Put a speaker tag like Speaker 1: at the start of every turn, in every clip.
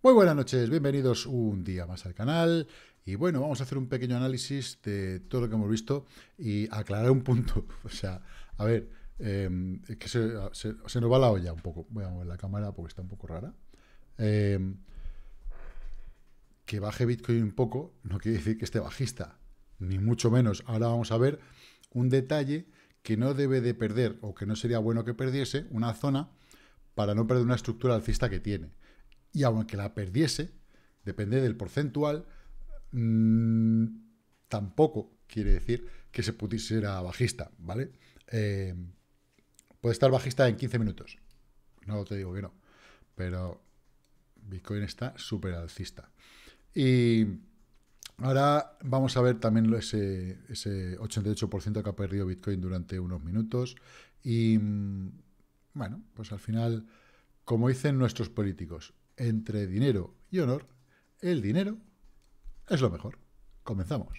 Speaker 1: Muy buenas noches, bienvenidos un día más al canal y bueno, vamos a hacer un pequeño análisis de todo lo que hemos visto y aclarar un punto, o sea, a ver, em, que se, nos va la olla un poco, voy a mover la cámara porque está un poco rara, em, que baje Bitcoin un poco no quiere decir que esté bajista, ni mucho menos, ahora vamos a ver un detalle que no debe de perder o que no sería bueno que perdiese una zona para no perder una estructura alcista que tiene y aunque la perdiese, depende del porcentual, mm, tampoco quiere decir que se pusiera bajista, ¿vale? Eh, puede estar bajista en 15 minutos. No te digo que no. Pero Bitcoin está súper alcista. Y ahora vamos a ver también ese, ese 88% que ha perdido Bitcoin durante unos minutos. Y mm, bueno, pues al final, como dicen nuestros políticos, entre dinero y honor, el dinero es lo mejor. Comenzamos.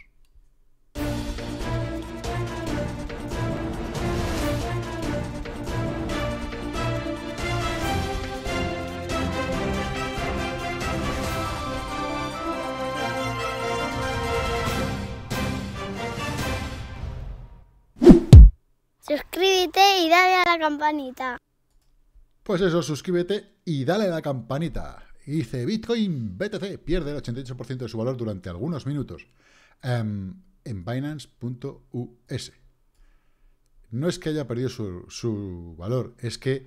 Speaker 1: Suscríbete y dale a la campanita. Pues eso, suscríbete y dale la campanita. dice Bitcoin BTC pierde el 88% de su valor durante algunos minutos em, en Binance.us. No es que haya perdido su, valor, es que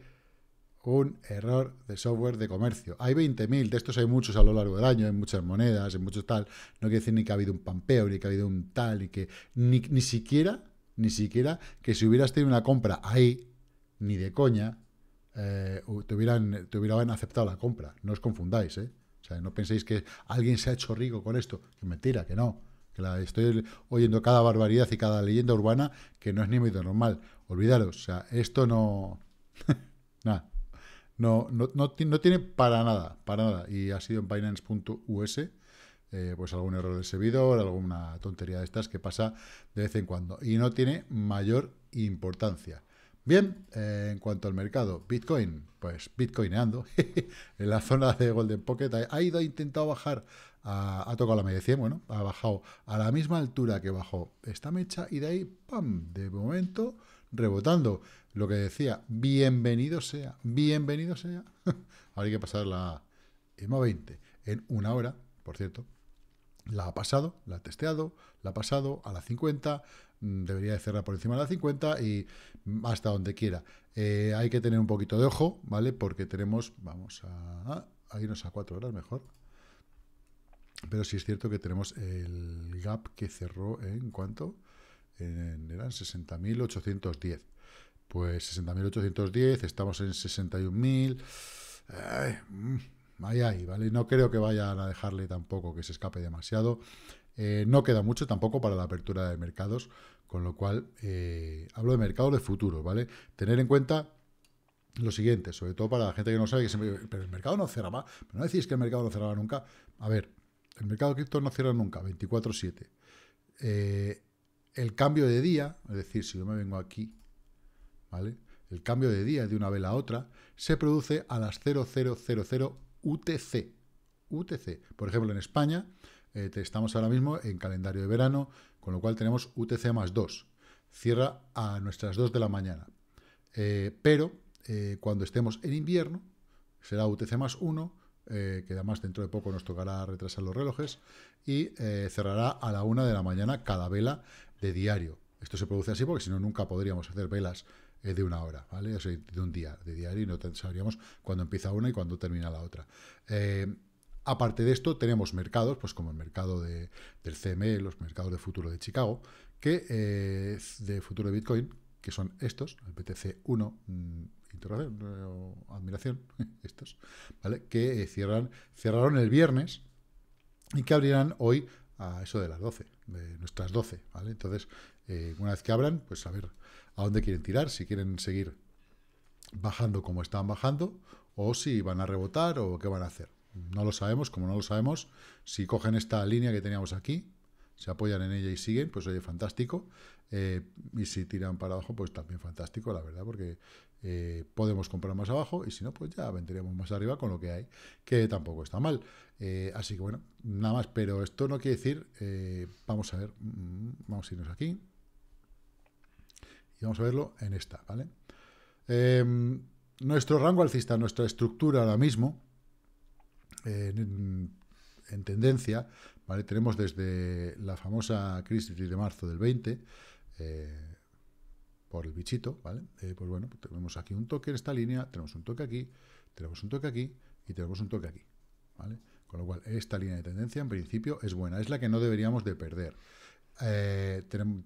Speaker 1: un error de software de comercio. Hay 20.000, de estos hay muchos a lo largo del año, en muchas monedas, en muchos tal. No quiere decir ni que ha habido un pampeo, ni que ha habido un tal, y que ni, ni siquiera, ni siquiera que si hubieras tenido una compra ahí, ni de coña, eh, te, hubieran, hubieran aceptado la compra. No os confundáis, ¿eh? no penséis que alguien se ha hecho rico con esto. Que mentira, que no. Que estoy oyendo cada barbaridad y cada leyenda urbana que no es ni medio normal. Olvidaros, o sea, esto no... No, no, no, tiene para nada, para nada. Y ha sido en Binance.us, eh, pues algún error del servidor, alguna tontería de estas que pasa de vez en cuando. Y no tiene mayor importancia. Bien, eh, en cuanto al mercado, Bitcoin, pues bitcoineando en la zona de Golden Pocket ha ido, intentado bajar, a ha tocado la media bueno, ha bajado a la misma altura que bajó esta mecha y de ahí, ¡pam!, de momento rebotando. Lo que decía, bienvenido sea, bienvenido sea. Ahora hay que pasar la EMA 20 en una hora, por cierto, la ha pasado, la ha testeado, la ha pasado a la 50, mm, debería de cerrar por encima de la 50 y hasta donde quiera. Eh, hay que tener un poquito de ojo, ¿vale? Porque tenemos, vamos a, ah, irnos a 4 horas mejor. Pero sí es cierto que tenemos el gap que cerró en cuánto? En, eran 60.810. Pues 60.810, estamos en 61.000 ahí, ¿vale? No creo que vayan a dejarle tampoco que se escape demasiado. Eh, no queda mucho tampoco para la apertura de mercados, con lo cual eh, hablo de mercados de futuro, ¿vale? Tener en cuenta lo siguiente, sobre todo para la gente que no sabe que pero el mercado no cerraba, pero no decís que el mercado no cerraba nunca. A ver, el mercado cripto no cierra nunca, 24-7. Eh, el cambio de día, es decir, si yo me vengo aquí, ¿vale? El cambio de día de una vela a otra se produce a las 0000 UTC. UTC. Por ejemplo, en España eh, estamos ahora mismo en calendario de verano, con lo cual tenemos UTC más 2. Cierra a nuestras 2 de la mañana. Eh, pero eh, cuando estemos en invierno, será UTC más 1, que además dentro de poco nos tocará retrasar los relojes, y cerrará a la 1 de la mañana cada vela de diario. Esto se produce así porque si no, nunca podríamos hacer velas de una hora, ¿vale? O sea, de un día, de diario, y no sabríamos cuándo empieza una y cuándo termina la otra. Eh, aparte de esto, tenemos mercados, pues como el mercado de, del CME, los mercados de futuro de Chicago, que eh, de futuro de Bitcoin, que son estos, el BTC1, mm, admiración, estos, ¿vale? Que eh, cierran, cerraron el viernes y que abrirán hoy a eso de las 12, de nuestras 12, ¿vale? Entonces, una vez que abran, pues a ver a dónde quieren tirar, si quieren seguir bajando como están bajando, o si van a rebotar o qué van a hacer. No lo sabemos, como no lo sabemos, si cogen esta línea que teníamos aquí, se apoyan en ella y siguen, pues oye, fantástico. Eh, y si tiran para abajo, pues también fantástico, la verdad, porque eh, podemos comprar más abajo y si no, pues ya venderíamos más arriba con lo que hay, que tampoco está mal. Eh, así que bueno, nada más, pero esto no quiere decir, vamos a ver, mm, vamos a irnos aquí. Y vamos a verlo en esta, ¿vale? Em, nuestro rango alcista, nuestra estructura ahora mismo, en, tendencia, ¿vale? Tenemos desde la famosa crisis de marzo del 20, eh, por el bichito, ¿vale? Eh, pues bueno, tenemos aquí un toque en esta línea, tenemos un toque aquí, tenemos un toque aquí y tenemos un toque aquí, ¿vale? Con lo cual, esta línea de tendencia, en principio, es buena. Es la que no deberíamos de perder. Eh,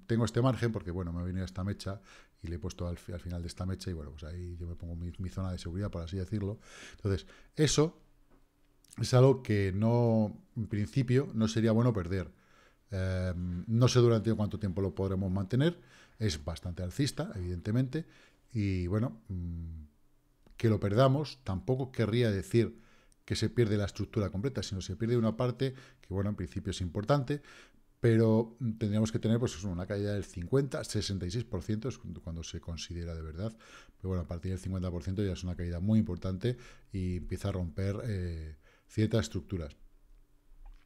Speaker 1: tengo este margen porque, bueno, me ha venido esta mecha y le he puesto al, final de esta mecha y, bueno, pues ahí yo me pongo mi, zona de seguridad, por así decirlo. Entonces, eso es algo que no, en principio, no sería bueno perder. Em, no sé durante cuánto tiempo lo podremos mantener. Es bastante alcista, evidentemente. Y, bueno, mm, que lo perdamos tampoco querría decir que se pierde la estructura completa, sino se pierde una parte que, bueno, en principio es importante, pero tendríamos que tener pues, una caída del 50, 66% cuando se considera de verdad, pero bueno, a partir del 50% ya es una caída muy importante y empieza a romper eh, ciertas estructuras.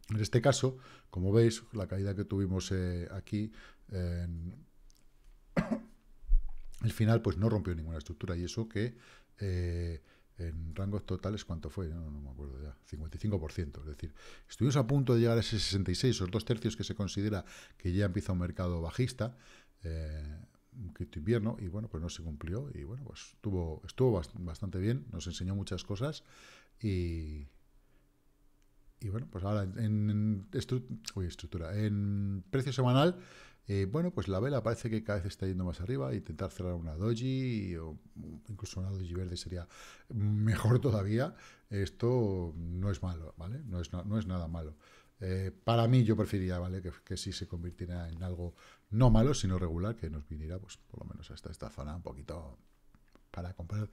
Speaker 1: En este caso, como veis, la caída que tuvimos eh, aquí, el final pues no rompió ninguna estructura y eso que eh, en rangos totales, ¿cuánto fue? No, me acuerdo ya, 55%. Es decir, estuvimos a punto de llegar a ese 66, esos dos tercios que se considera que ya empieza un mercado bajista, eh, invierno, y bueno, pues no se cumplió, y bueno, pues estuvo, estuvo bastante bien, nos enseñó muchas cosas, y, y bueno, pues ahora en, estructura, en precio semanal eh, bueno, pues la vela parece que cada vez está yendo más arriba. Intentar cerrar una doji o incluso una doji verde sería mejor todavía. Esto no es malo, ¿vale? No es, nada malo. Eh, para mí yo preferiría, ¿vale? Que, que sí se convirtiera en algo no malo, sino regular, que nos viniera, pues por lo menos hasta esta zona un poquito para comprar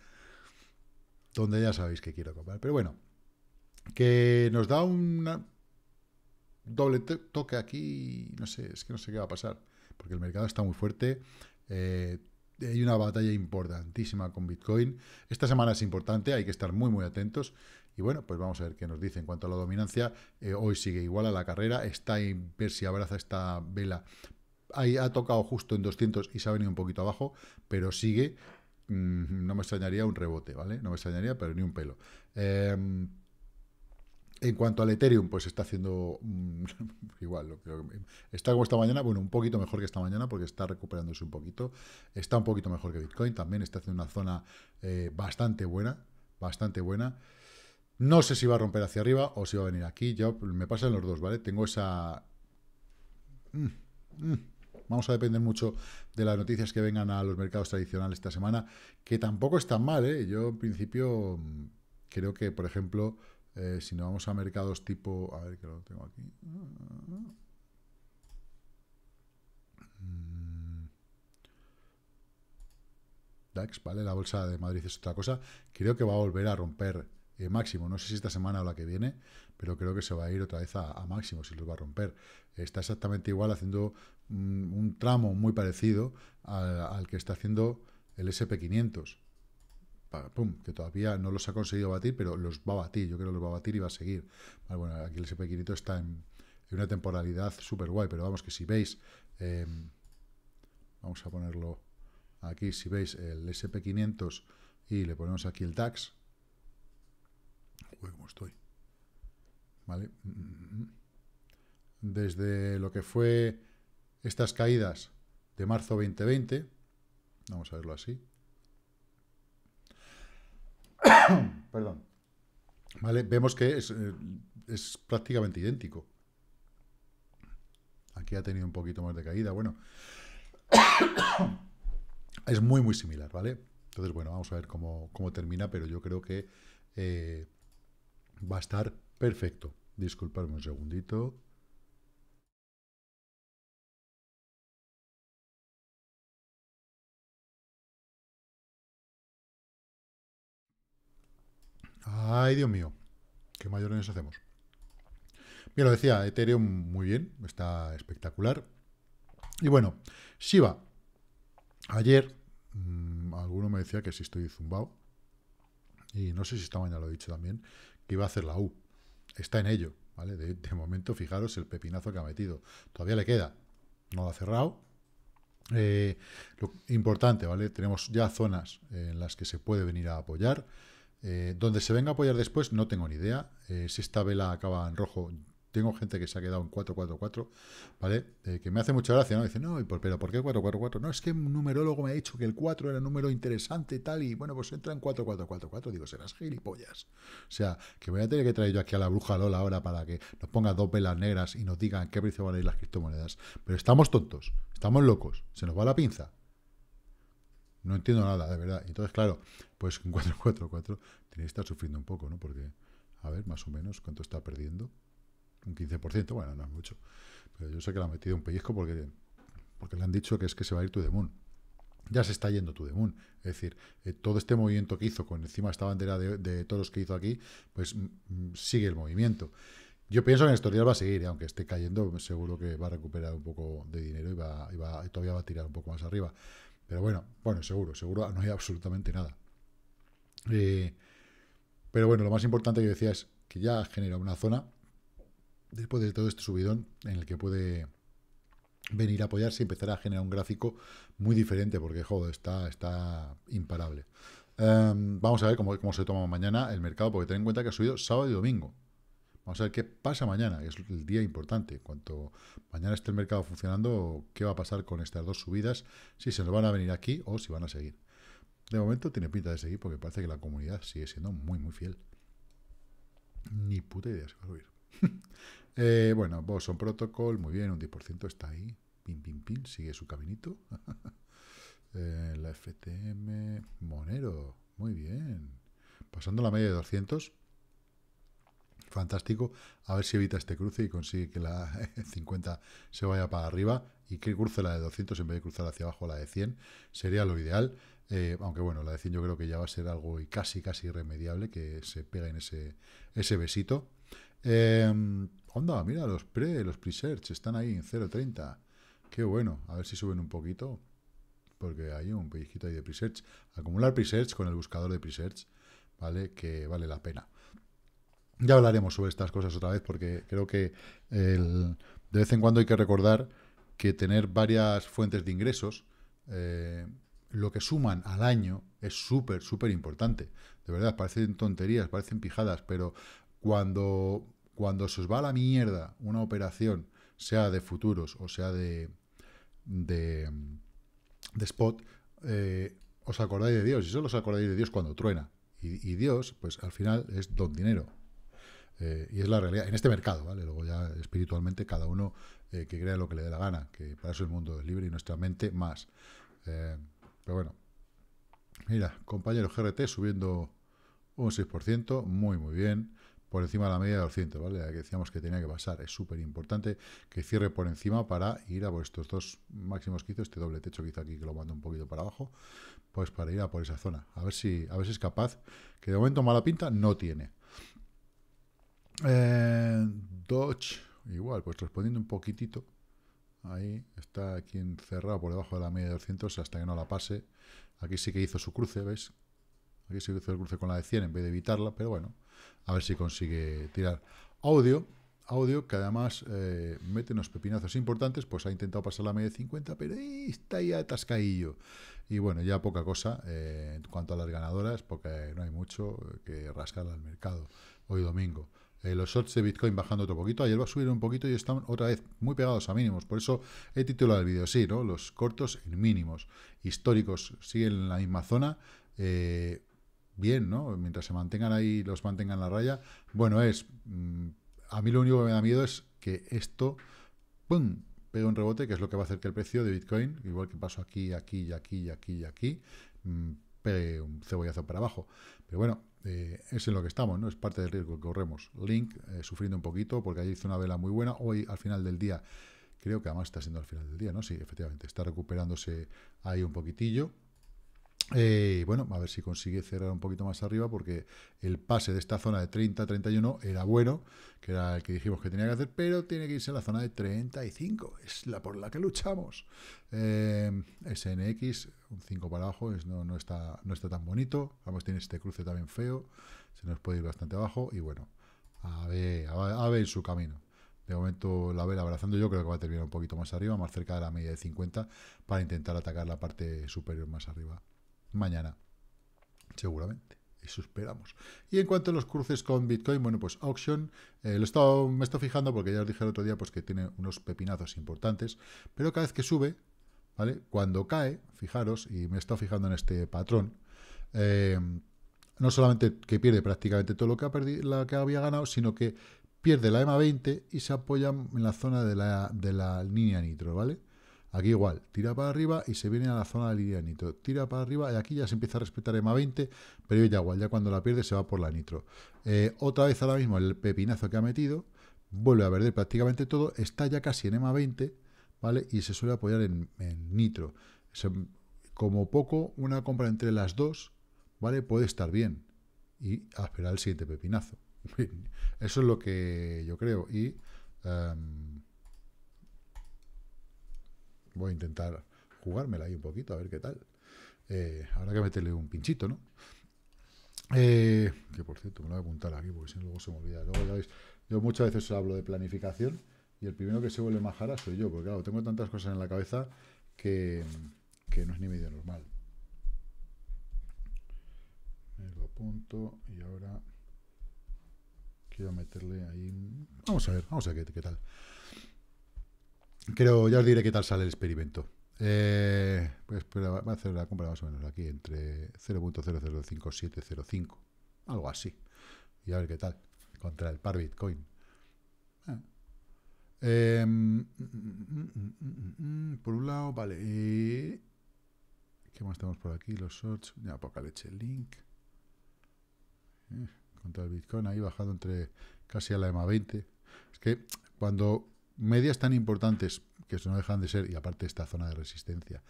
Speaker 1: donde ya sabéis que quiero comprar. Pero bueno, que nos da una doble toque aquí, no sé, es que no sé qué va a pasar, porque el mercado está muy fuerte. Eh, hay una batalla importantísima con Bitcoin. Esta semana es importante, hay que estar muy, muy atentos. Y bueno, pues vamos a ver qué nos dice en cuanto a la dominancia. Eh, hoy sigue igual a la carrera, está en ver si abraza esta vela. Ahí ha tocado justo en 200 y se ha venido un poquito abajo, pero sigue. Mm, no me extrañaría un rebote, ¿vale? No me extrañaría, pero ni un pelo. Em, en cuanto al Ethereum, pues está haciendo mm, igual, está como esta mañana, bueno, un poquito mejor que esta mañana porque está recuperándose un poquito, está un poquito mejor que Bitcoin, también está haciendo una zona eh, bastante buena, bastante buena. No sé si va a romper hacia arriba o si va a venir aquí, ya me pasan los dos, ¿vale? Tengo esa... Mm, mm, vamos a depender mucho de las noticias que vengan a los mercados tradicionales esta semana, que tampoco están mal, ¿eh? Yo en principio creo que, por ejemplo, eh, si nos vamos a mercados tipo... A ver, que lo tengo aquí. Mm. DAX, ¿vale? La bolsa de Madrid es otra cosa. Creo que va a volver a romper eh, máximo. No sé si esta semana o la que viene, pero creo que se va a ir otra vez a, máximo si lo va a romper. Está exactamente igual haciendo mm, un, tramo muy parecido al, al que está haciendo el SP500 que todavía no los ha conseguido batir, pero los va a batir, yo creo que los va a batir y va a seguir. bueno, aquí el SP500 está en, una temporalidad súper guay, pero vamos, que si veis, em, vamos a ponerlo aquí, si veis el SP500 y le ponemos aquí el DAX, cómo estoy, ¿vale? Mm, mm, mm. Desde lo que fue estas caídas de marzo 2020, vamos a verlo así, Perdón. ¿Vale? Vemos que eh, es, prácticamente idéntico. Aquí ha tenido un poquito más de caída. Bueno, es muy, muy similar, ¿vale? Entonces, bueno, vamos a ver cómo, termina, pero yo creo que eh, va a estar perfecto. Disculpadme un segundito. Ay, Dios mío, qué mayores hacemos. Bien, lo decía, Ethereum muy bien, está espectacular. Y bueno, Shiba, ayer mm, alguno me decía que si estoy zumbao y no sé si esta mañana lo he dicho también, que iba a hacer la U. Está en ello, ¿vale? De, momento, fijaros el pepinazo que ha metido. Todavía le queda, no lo ha cerrado. Eh, lo importante, ¿vale? Tenemos ya zonas en las que se puede venir a apoyar. Eh, donde se venga a apoyar después, no tengo ni idea. Eh, si esta vela acaba en rojo, tengo gente que se ha quedado en 444, ¿vale? Eh, que me hace mucha gracia, ¿no? Dice, no, pero ¿por qué 444? No, es que un numerólogo me ha dicho que el 4 era un número interesante y tal, y bueno, pues entra en 4444. Digo, serás gilipollas. O sea, que voy a tener que traer yo aquí a la bruja Lola ahora para que nos ponga dos velas negras y nos digan qué precio valen ir las criptomonedas. Pero estamos tontos, estamos locos, se nos va la pinza. No entiendo nada, de verdad. Entonces, claro, pues un 444 tiene que estar sufriendo un poco, ¿no? Porque, a ver, más o menos, ¿cuánto está perdiendo? Un 15%, bueno, no es mucho. Pero yo sé que le ha metido un pellizco porque, porque le han dicho que es que se va a ir tu demon. Ya se está yendo tu demon. Es decir, eh, todo este movimiento que hizo con encima esta bandera de, todos los que hizo aquí, pues mm, mm, sigue el movimiento. Yo pienso que en días va a seguir, ¿eh? aunque esté cayendo, seguro que va a recuperar un poco de dinero y, va, va todavía va a tirar un poco más arriba. Pero bueno, bueno, seguro, seguro no hay absolutamente nada. Eh, pero bueno, lo más importante que decía es que ya genera una zona, después de todo este subidón, en el que puede venir a apoyarse y empezar a generar un gráfico muy diferente, porque joder, está, está imparable. Em, vamos a ver cómo, cómo, se toma mañana el mercado, porque ten en cuenta que ha subido sábado y domingo. Vamos a ver qué pasa mañana, que es el día importante. Cuanto mañana esté el mercado funcionando, qué va a pasar con estas dos subidas, si se nos van a venir aquí o si van a seguir. De momento tiene pinta de seguir porque parece que la comunidad sigue siendo muy, muy fiel. Ni puta idea se va a subir. Eh, bueno, Boson Protocol, muy bien, un 10% está ahí. Pin, pin, pin, sigue su caminito. Eh, la FTM, Monero, muy bien. Pasando la media de 200, fantástico. A ver si evita este cruce y consigue que la 50 se vaya para arriba y que cruce la de 200 en vez de cruzar hacia abajo la de 100. Sería lo ideal. Eh, aunque bueno, la de 100 yo creo que ya va a ser algo y casi, casi irremediable que se pegue en ese, ese besito. Em, onda, mira, los pre, los pre-search están ahí en 0.30. Qué bueno, a ver si suben un poquito. Porque hay un pellizquito ahí de pre Acumular pre con el buscador de pre ¿vale? Que vale la pena. Ya hablaremos sobre estas cosas otra vez porque creo que de vez en cuando hay que recordar que tener varias fuentes de ingresos, eh, lo que suman al año es súper, súper importante. De verdad, parecen tonterías, parecen pijadas, pero cuando, cuando se os va a la mierda una operación, sea de futuros o sea de, de, spot, eh, os acordáis de Dios, y solo os acordáis de Dios cuando truena. Y, y Dios, pues al final es don dinero, eh, y es la realidad, en este mercado, ¿vale? Luego ya espiritualmente cada uno eh, que crea lo que le dé la gana, que para eso el mundo es libre y nuestra mente más. Eh, pero bueno, mira, compañero GRT subiendo un 6%, muy muy bien, por encima de la media de 200, ¿vale? que decíamos que tenía que pasar, es súper importante que cierre por encima para ir a por estos dos máximos que hizo, este doble techo que hizo aquí, que lo mando un poquito para abajo, pues para ir a por esa zona, a ver si, a ver si es capaz, que de momento mala pinta no tiene. Eh, Dodge, igual, pues respondiendo un poquitito. Ahí está aquí encerrado por debajo de la media de 200 hasta que no la pase. Aquí sí que hizo su cruce, ¿veis? Aquí sí que hizo el cruce con la de 100 en vez de evitarla, pero bueno, a ver si consigue tirar. Audio, audio que además eh, mete unos pepinazos importantes, pues ha intentado pasar la media de 50, pero está ya atascadillo. Y bueno, ya poca cosa eh, en cuanto a las ganadoras, porque no hay mucho que rascar al mercado hoy domingo. Eh, los shorts de Bitcoin bajando otro poquito. Ayer va a subir un poquito y están otra vez muy pegados a mínimos. Por eso he titulado el vídeo así, ¿no? Los cortos en mínimos. Históricos siguen en la misma zona. Eh, bien, ¿no? Mientras se mantengan ahí, los mantengan la raya. Bueno, es... Mm, a mí lo único que me da miedo es que esto... ¡Pum! Pegue un rebote, que es lo que va a hacer que el precio de Bitcoin, igual que pasó aquí, aquí, y aquí, y aquí, y mm, aquí, pegue un cebollazo para abajo. Pero bueno, eh, es en lo que estamos, ¿no? Es parte del riesgo que corremos. Link eh, sufriendo un poquito porque ayer hizo una vela muy buena. Hoy, al final del día, creo que además está siendo al final del día, ¿no? Sí, efectivamente, está recuperándose ahí un poquitillo. Eh, bueno, a ver si consigue cerrar un poquito más arriba, porque el pase de esta zona de 30-31 era bueno, que era el que dijimos que tenía que hacer, pero tiene que irse a la zona de 35, es la por la que luchamos. Eh, SNX, un 5 para abajo, no, está, no está tan bonito. Vamos, tiene este cruce también feo, se nos puede ir bastante abajo, y bueno, a ver, a ver su camino. De momento la vela abrazando yo creo que va a terminar un poquito más arriba, más cerca de la media de 50, para intentar atacar la parte superior más arriba mañana, seguramente. Eso esperamos. Y en cuanto a los cruces con Bitcoin, bueno, pues Auction, eh, lo he estado, me estoy fijando porque ya os dije el otro día pues que tiene unos pepinazos importantes, pero cada vez que sube, ¿vale? Cuando cae, fijaros, y me he fijando en este patrón, eh, no solamente que pierde prácticamente todo lo que, ha perdido, que había ganado, sino que pierde la EMA 20 y se apoya en la zona de la línea nitro, ¿vale? Aquí igual, tira para arriba y se viene a la zona de línea nitro. Tira para arriba y aquí ya se empieza a respetar EMA 20, pero ya igual, ya cuando la pierde se va por la nitro. Eh, otra vez ahora mismo el pepinazo que ha metido, vuelve a perder prácticamente todo, está ya casi en EMA 20, ¿vale? Y se suele apoyar en, nitro. como poco, una compra entre las dos, ¿vale? Puede estar bien y a esperar el siguiente pepinazo. Eso es lo que yo creo. Y... Em, voy a intentar jugármela ahí un poquito, a ver qué tal. Eh, habrá que meterle un pinchito, ¿no? Eh, que por cierto, me lo voy a apuntar aquí porque si no luego se me olvida. Luego ya veis, yo muchas veces hablo de planificación y el primero que se vuelve más soy yo, porque claro, tengo tantas cosas en la cabeza que, no es ni medio normal. lo apunto y ahora quiero meterle ahí... Vamos a ver, vamos a ver qué tal. Creo, ya os diré qué tal sale el experimento. Eh, pues, pero pues, va a hacer la compra más o menos aquí, entre 0.005705, algo así. Y a ver qué tal, contra el par Bitcoin. Eh, mm, mm, mm, por un lado, vale. ¿Qué más tenemos por aquí? Los shorts. Ya, poca leche. el Link. Eh, contra el Bitcoin ahí bajado entre casi a la EMA 20. Es que cuando medias tan importantes que no dejan de ser, y aparte esta zona de resistencia,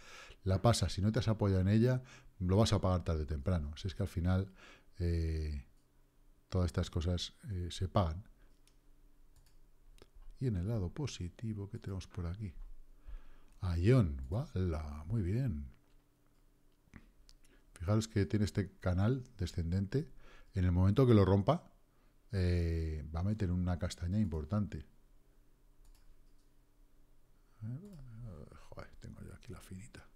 Speaker 1: la pasa, si no te has apoyado en ella, lo vas a pagar tarde o temprano. Si es que al final eh, todas estas cosas eh, se pagan. Y en el lado positivo, que tenemos por aquí? Ion, ¡wala! Muy bien. Fijaros que tiene este canal descendente. En el momento que lo rompa, eh, va a meter una castaña importante. Joder, tengo yo aquí la finita.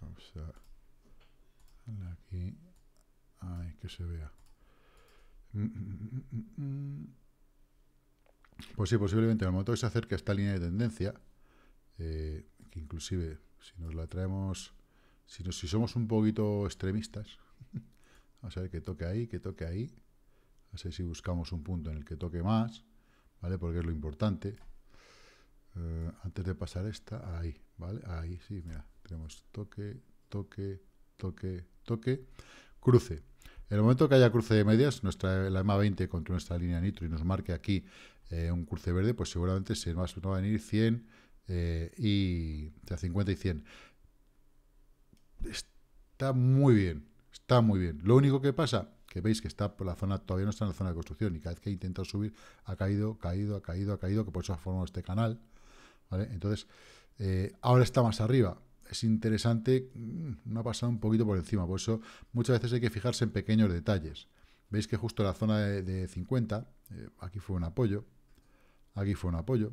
Speaker 1: Vamos a aquí. Ay, que se vea. Mm, mm, mm, pues sí, posiblemente el momento que se acerque a esta línea de tendencia, eh, que inclusive si nos la traemos, si, si somos un poquito extremistas, vamos a ver que toque ahí, que toque ahí, sé si buscamos un punto en el que toque más, ¿vale? Porque es lo importante. Eh, antes de pasar esta, ahí, ¿vale? Ahí, sí, mira, tenemos toque, toque, toque, toque, cruce. En el momento que haya cruce de medias, nuestra, la EMA 20 contra nuestra línea nitro y nos marque aquí eh, un cruce verde, pues seguramente se nos va a venir 100 eh, y o sea, 50 y 100. Está muy bien, está muy bien. Lo único que pasa que veis que está por la zona, todavía no está en la zona de construcción y cada vez que ha intentado subir ha caído, caído, ha caído, ha caído, que por eso ha formado este canal. Entonces, eh, ahora está más arriba. Es interesante, no mm, ha pasado un poquito por encima, por eso muchas veces hay que fijarse en pequeños detalles. Veis que justo la zona de, 50, eh, aquí fue un apoyo, aquí fue un apoyo,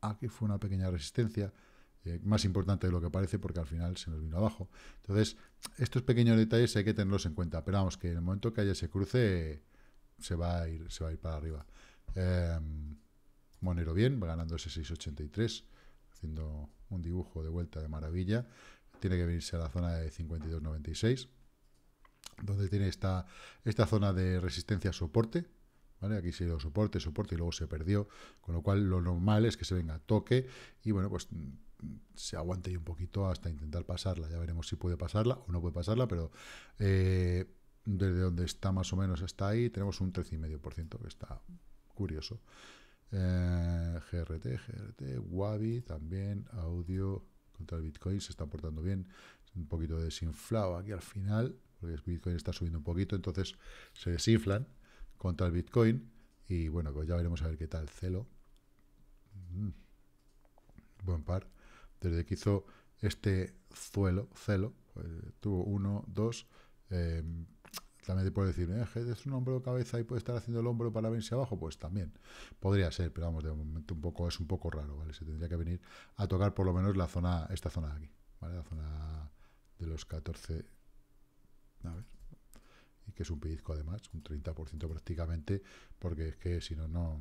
Speaker 1: aquí fue una pequeña resistencia, eh, más importante de lo que parece porque al final se nos vino abajo. Entonces, estos pequeños detalles hay que tenerlos en cuenta, pero vamos, que en el momento que haya ese cruce se, va a ir, se va a ir para arriba. Em, Monero bien, va ganando ese 683, haciendo un dibujo de vuelta de maravilla. Tiene que venirse a la zona de 52.96, donde tiene esta, esta zona de resistencia-soporte, ¿Vale? Aquí se dio soporte, soporte y luego se perdió, con lo cual lo normal es que se venga toque y bueno, pues se aguante ahí un poquito hasta intentar pasarla. Ya veremos si puede pasarla o no puede pasarla, pero eh, desde donde está más o menos está ahí. Tenemos un 13,5%, que está curioso. Eh, GRT, GRT, Wabi también, audio contra el Bitcoin, se está portando bien. Un poquito desinflado aquí al final, porque el Bitcoin está subiendo un poquito, entonces se desinflan contra el Bitcoin. Y bueno, pues ya veremos a ver qué tal Celo. Mm. Buen par. Desde que hizo este zuelo, celo, pues, tuvo uno, dos. Eh, también te puedo decir, eh, es un hombro de cabeza y puede estar haciendo el hombro para venirse abajo, pues también podría ser, pero vamos, de momento un poco, es un poco raro, ¿vale? Se tendría que venir a tocar por lo menos la zona, esta zona de aquí, ¿vale? La zona de los 14, a ver, y que es un pellizco además, un 30% prácticamente, porque es que si no, no,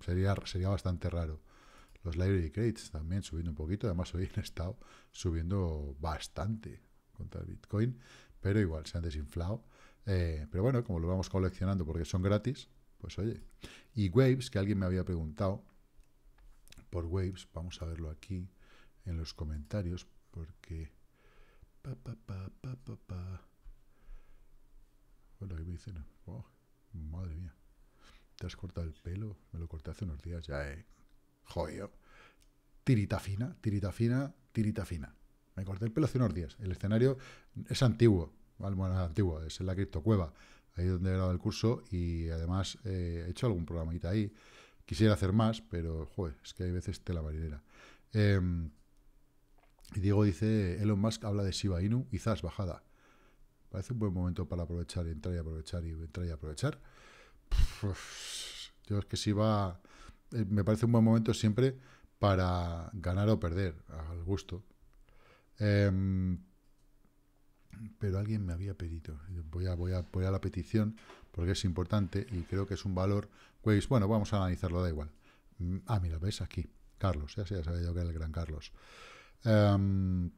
Speaker 1: sería, sería bastante raro. Los library crates también subiendo un poquito. Además, hoy han estado subiendo bastante contra el Bitcoin. Pero igual, se han desinflado. Eh, pero bueno, como lo vamos coleccionando porque son gratis, pues oye. Y Waves, que alguien me había preguntado por Waves. Vamos a verlo aquí en los comentarios porque... Pa, pa, pa, pa, pa, Bueno, me dicen... Oh, madre mía. ¿Te has cortado el pelo? Me lo corté hace unos días ya, eh. Joder, tirita fina, tirita fina, tirita fina. Me corté el pelo hace unos días. El escenario es antiguo, bueno, es antiguo, es en la criptocueva, ahí donde he dado el curso y además eh, he hecho algún programita ahí. Quisiera hacer más, pero joder, es que hay veces tela marinera. Em, y Diego dice, Elon Musk habla de Shiba Inu y bajada. Parece un buen momento para aprovechar, entrar y aprovechar y entrar y aprovechar. yo es que Shiba... Eh, me parece un buen momento siempre para ganar o perder, al gusto. Em, pero alguien me había pedido, voy a, voy, a, la petición porque es importante y creo que es un valor. bueno, vamos a analizarlo, da igual. Mm, ah, mira, ves aquí, Carlos, ya, se sabía yo que era el gran Carlos. Em,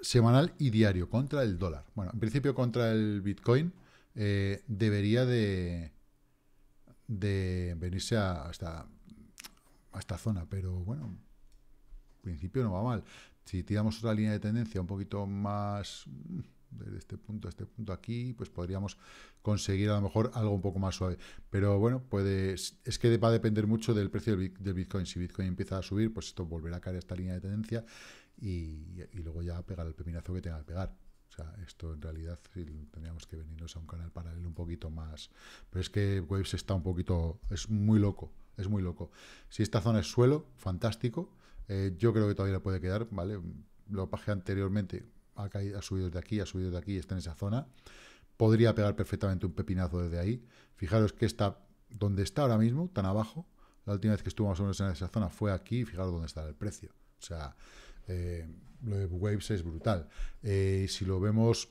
Speaker 1: semanal y diario contra el dólar. Bueno, en principio contra el Bitcoin eh, debería de, de venirse a, hasta, a esta zona, pero bueno, en principio no va mal. Si tiramos otra línea de tendencia un poquito más mm, desde este punto a este punto aquí, pues podríamos conseguir a lo mejor algo un poco más suave. Pero bueno, puede, es que va a depender mucho del precio del Bitcoin. Si Bitcoin empieza a subir, pues esto volverá a caer a esta línea de tendencia y, y luego ya pegar el pepinazo que tenga que pegar. O sea, esto en realidad tendríamos que venirnos a un canal paralelo un poquito más. Pero es que Waves está un poquito... Es muy loco, es muy loco. Si esta zona es suelo, fantástico. Eh, yo creo que todavía le puede quedar, ¿vale? Lo paje anteriormente, ha, ha subido de aquí, ha subido de aquí, está en esa zona. Podría pegar perfectamente un pepinazo desde ahí. Fijaros que está donde está ahora mismo, tan abajo. La última vez que estuvo más o menos en esa zona fue aquí, fijaros dónde está el precio. O sea, eh, lo de Waves es brutal. Y eh, si lo vemos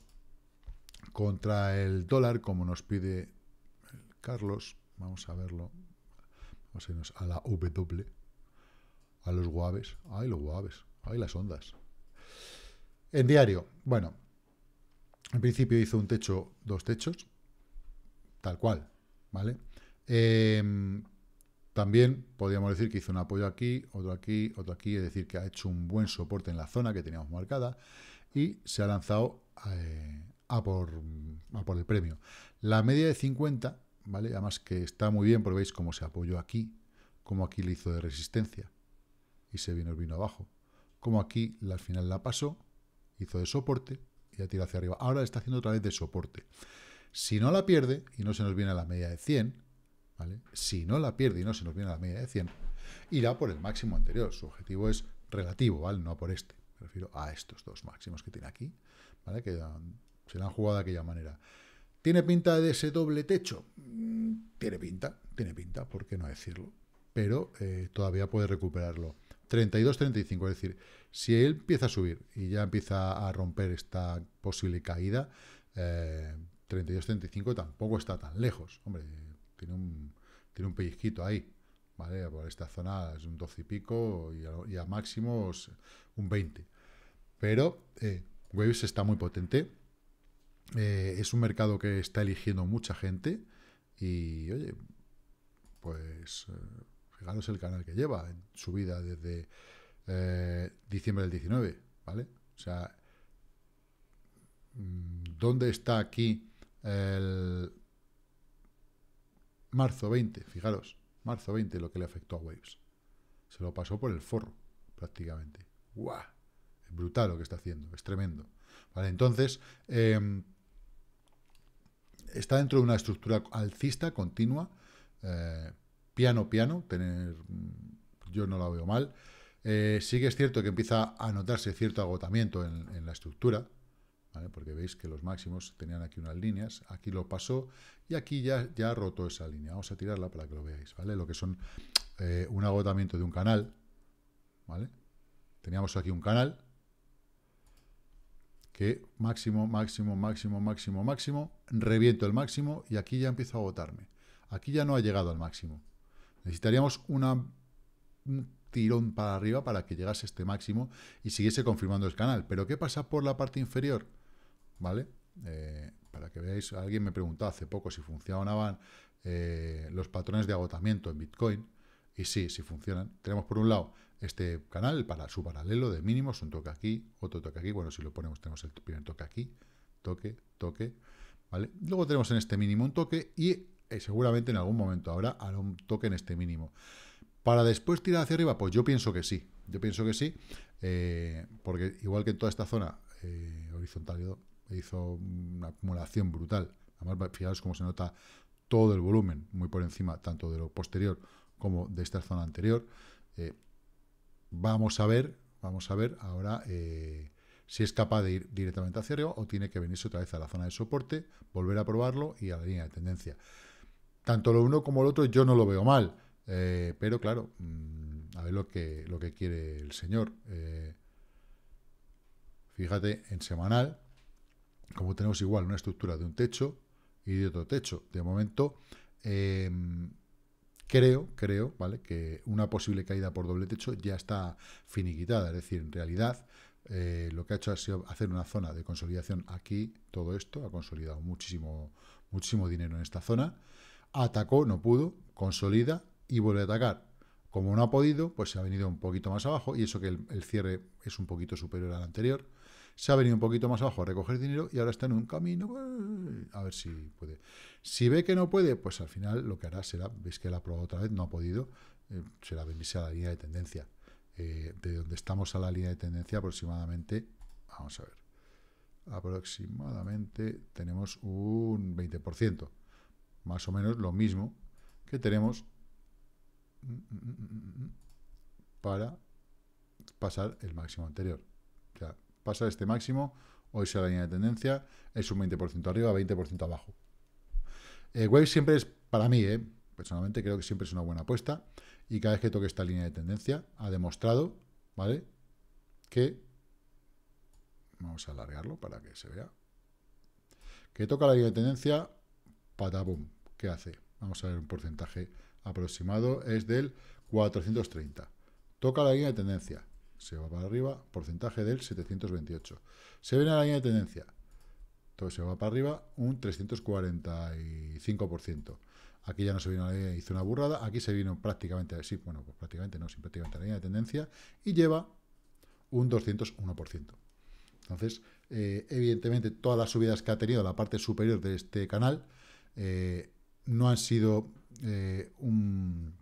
Speaker 1: contra el dólar, como nos pide Carlos, vamos a verlo, vamos a irnos a la W, a los guaves, ay los guaves, ay las ondas. En diario, bueno, en principio hizo un techo, dos techos, tal cual, ¿vale? Eh, también podríamos decir que hizo un apoyo aquí, otro aquí, otro aquí, es decir, que ha hecho un buen soporte en la zona que teníamos marcada y se ha lanzado eh, a, por, el premio. La media de 50, ¿vale? Además que está muy bien porque veis cómo se apoyó aquí, cómo aquí le hizo de resistencia y se vino, vino abajo. Como aquí al final la pasó, hizo de soporte y ha tirado hacia arriba. Ahora está haciendo otra vez de soporte. Si no la pierde y no se nos viene a la media de 100, si no la pierde y no se nos viene a la media de 100, irá por el máximo anterior. Su objetivo es relativo, ¿vale? No por este. Me refiero a estos dos máximos que tiene aquí, ¿vale? Que se la han jugado de aquella manera. ¿Tiene pinta de ese doble techo? Mm, tiene pinta, tiene pinta, ¿por qué no decirlo? Pero eh, todavía puede recuperarlo. 32-35, es decir, si él empieza a subir y ya empieza a romper esta posible caída, eh, 32-35 tampoco está tan lejos. Hombre, tiene un, tiene pellizquito ahí, ¿vale? Por esta zona es un 12 y pico y a, máximos un 20. Pero eh, Waves está muy potente, eh, es un mercado que está eligiendo mucha gente y, oye, pues eh, fijaros el canal que lleva en su vida desde eh, diciembre del 19, ¿vale? O sea, mm, ¿dónde está aquí el, Marzo 20, fijaros, marzo 20 lo que le afectó a Waves. Se lo pasó por el forro, prácticamente. ¡Guau! Es brutal lo que está haciendo, es tremendo. Vale, entonces, em, está dentro de una estructura alcista continua, eh, piano, piano, tener, mm, yo no la veo mal. Eh, sí que es cierto que empieza a notarse cierto agotamiento en la estructura, porque veis que los máximos tenían aquí unas líneas, aquí lo pasó y aquí ya, ya rotó esa línea. Vamos a tirarla para que lo veáis, ¿vale? Lo que son eh, un agotamiento de un canal, ¿vale? Teníamos aquí un canal que máximo, máximo, máximo, máximo, máximo, reviento el máximo y aquí ya empiezo a agotarme. Aquí ya no ha llegado al máximo. Necesitaríamos un tirón para arriba para que llegase este máximo y siguiese confirmando el canal. Pero ¿qué pasa por la parte inferior? ¿vale? Eh, para que veáis, alguien me preguntó hace poco si funcionaban eh, los patrones de agotamiento en Bitcoin, y sí, sí funcionan. Tenemos por un lado este canal para su paralelo de mínimos, un toque aquí, otro toque aquí, bueno, si lo ponemos tenemos el primer toque aquí, toque, toque, ¿vale? Luego tenemos en este mínimo un toque y eh, seguramente en algún momento habrá un toque en este mínimo. ¿Para después tirar hacia arriba? Pues yo pienso que sí. Yo pienso que sí, porque igual que en toda esta zona y horizontal e hizo una acumulación brutal. Además, fijaros cómo se nota todo el volumen, muy por encima, tanto de lo posterior como de esta zona anterior. Eh, vamos a ver, vamos a ver ahora eh, si es capaz de ir directamente hacia arriba o tiene que venirse otra vez a la zona de soporte, volver a probarlo y a la línea de tendencia. Tanto lo uno como lo otro yo no lo veo mal, eh, pero claro, mm, a ver lo que, lo que quiere el señor. fíjate, en semanal como tenemos igual una estructura de un techo y de otro techo, de momento em, creo, creo, ¿vale? Que una posible caída por doble techo ya está finiquitada, es decir, en realidad eh, lo que ha hecho ha sido hacer una zona de consolidación aquí, todo esto, ha consolidado muchísimo, muchísimo dinero en esta zona, atacó, no pudo, consolida y vuelve a atacar. Como no ha podido, pues se ha venido un poquito más abajo y eso que el cierre es un poquito superior al anterior, se ha venido un poquito más abajo a recoger dinero y ahora está en un camino, eh, a ver si puede. Si ve que no puede, pues al final lo que hará será, veis que la ha otra vez, no ha podido, eh, será venirse a la línea de tendencia. Eh, de donde estamos a la línea de tendencia aproximadamente, vamos a ver, aproximadamente tenemos un 20%, más o menos lo mismo que tenemos mm, mm, mm, para pasar el máximo anterior pasar este máximo, hoy se la línea de tendencia, es un 20% arriba, 20% abajo. Eh, Wave siempre es, para mí, eh, personalmente creo que siempre es una buena apuesta y cada vez que toque esta línea de tendencia ha demostrado, ¿vale? Que, vamos a alargarlo para que se vea, que toca la línea de tendencia, patabum, ¿qué hace? Vamos a ver un porcentaje aproximado, es del 430. Toca la línea de tendencia, se va para arriba, porcentaje del 728. Se viene a la línea de tendencia, todo se va para arriba un 345%. Aquí ya no se vino a la línea, hizo una burrada, aquí se vino prácticamente, sí, bueno, pues prácticamente no, sin prácticamente la línea de tendencia, y lleva un 201%. Entonces, eh, evidentemente, todas las subidas que ha tenido la parte superior de este canal eh, no han sido eh, un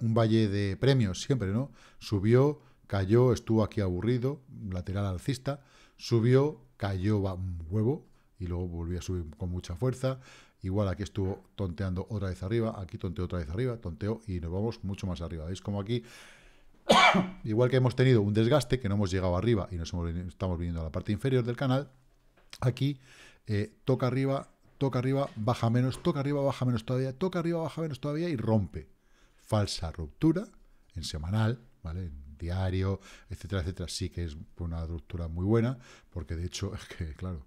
Speaker 1: valle de premios siempre, ¿no? Subió cayó, estuvo aquí aburrido, lateral alcista, subió, cayó va un huevo y luego volvió a subir con mucha fuerza. Igual aquí estuvo tonteando otra vez arriba, aquí tonteó otra vez arriba, tonteó y nos vamos mucho más arriba. ¿Veis como aquí, igual que hemos tenido un desgaste, que no hemos llegado arriba y nos estamos viniendo a la parte inferior del canal, aquí eh, toca arriba, toca arriba, baja menos, toca arriba, baja menos todavía, toca arriba, baja menos todavía y rompe. Falsa ruptura en semanal, ¿vale? diario, etcétera, etcétera, sí que es una ruptura muy buena, porque de hecho es que, claro,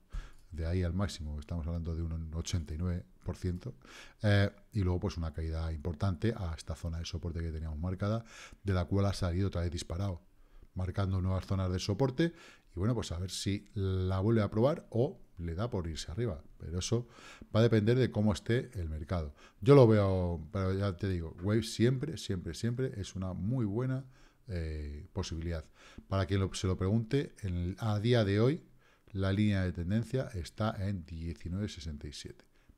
Speaker 1: de ahí al máximo, estamos hablando de un 89%, eh, y luego pues una caída importante a esta zona de soporte que teníamos marcada, de la cual ha salido otra vez disparado, marcando nuevas zonas de soporte, y bueno, pues a ver si la vuelve a probar o le da por irse arriba, pero eso va a depender de cómo esté el mercado. Yo lo veo, pero ya te digo, Wave siempre, siempre, siempre es una muy buena eh, posibilidad. Para quien se lo pregunte, en, a día de hoy la línea de tendencia está en 19.67.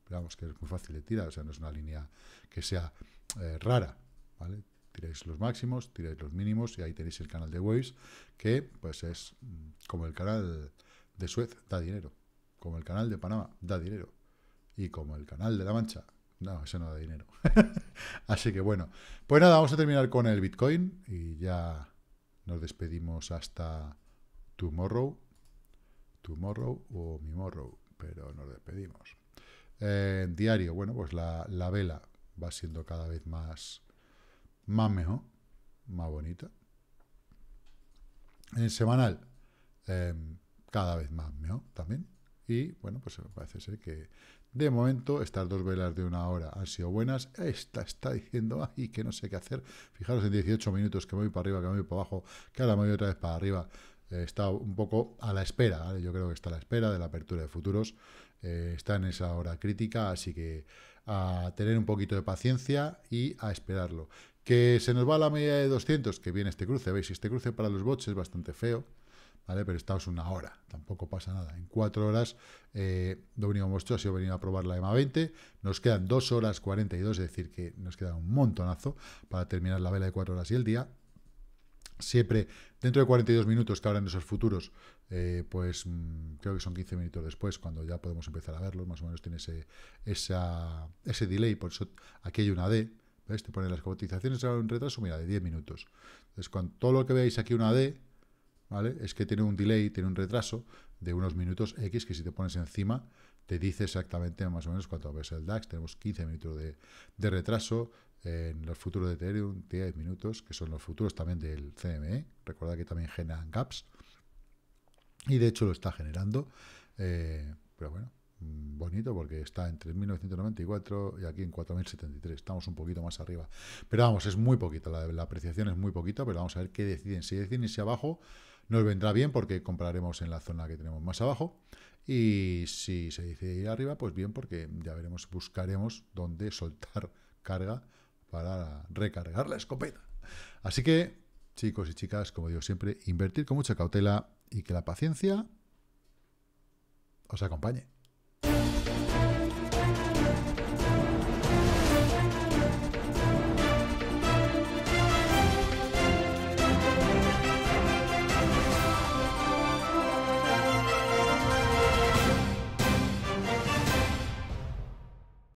Speaker 1: Vamos, que es muy fácil de tirar, o sea, no es una línea que sea eh, rara, ¿vale? Tiráis los máximos, tiráis los mínimos y ahí tenéis el canal de Waves, que pues es mm, como el canal de Suez, da dinero, como el canal de Panamá, da dinero, y como el canal de La Mancha, no, eso no da dinero. Así que bueno, pues nada, vamos a terminar con el Bitcoin y ya nos despedimos hasta tomorrow. Tomorrow o mi morrow, pero nos despedimos. En eh, diario, bueno, pues la, vela va siendo cada vez más, más mejor, más bonita. En semanal, eh, cada vez más mejor también. Y bueno, pues parece ser que de momento estas dos velas de una hora han sido buenas. Esta está diciendo, ahí que no sé qué hacer. Fijaros en 18 minutos que voy para arriba, que voy para abajo, que ahora me voy otra vez para arriba. Eh, está un poco a la espera, yo creo que está a la espera de la apertura de futuros. Eh, está en esa hora crítica, así que a tener un poquito de paciencia y a esperarlo. Que se nos va a la media de 200, que viene este cruce, veis, este cruce para los bots es bastante feo, pero estamos una hora, tampoco pasa nada. En cuatro horas, eh, Dominio ha sido venido a probar la EMA 20, nos quedan dos horas 42, es decir, que nos queda un montonazo para terminar la vela de cuatro horas y el día. Siempre, dentro de 42 minutos que en esos futuros, eh, pues mm, creo que son 15 minutos después, cuando ya podemos empezar a verlo, más o menos tiene eh, ese, ese delay, por eso aquí hay una D, ¿ves? Te pone las cotizaciones en un retraso, mira, de 10 minutos. Entonces, con todo lo que veáis aquí una D, es que tiene un delay, tiene un retraso de unos minutos X que si te pones encima te dice exactamente más o menos cuánto ves el DAX. Tenemos 15 minutos de, retraso en los futuros de Ethereum, 10 minutos, que son los futuros también del CME. Recuerda que también generan gaps. Y de hecho lo está generando. Eh, pero bueno, mm, bonito porque está en 3.994 y aquí en 4.073. Estamos un poquito más arriba. Pero vamos, es muy poquito. La, apreciación es muy poquito, pero vamos a ver qué deciden. Si deciden si abajo, nos vendrá bien porque compraremos en la zona que tenemos más abajo. Y si se dice ir arriba, pues bien, porque ya veremos, buscaremos dónde soltar carga para recargar la escopeta. Así que, chicos y chicas, como digo siempre, invertir con mucha cautela y que la paciencia os acompañe.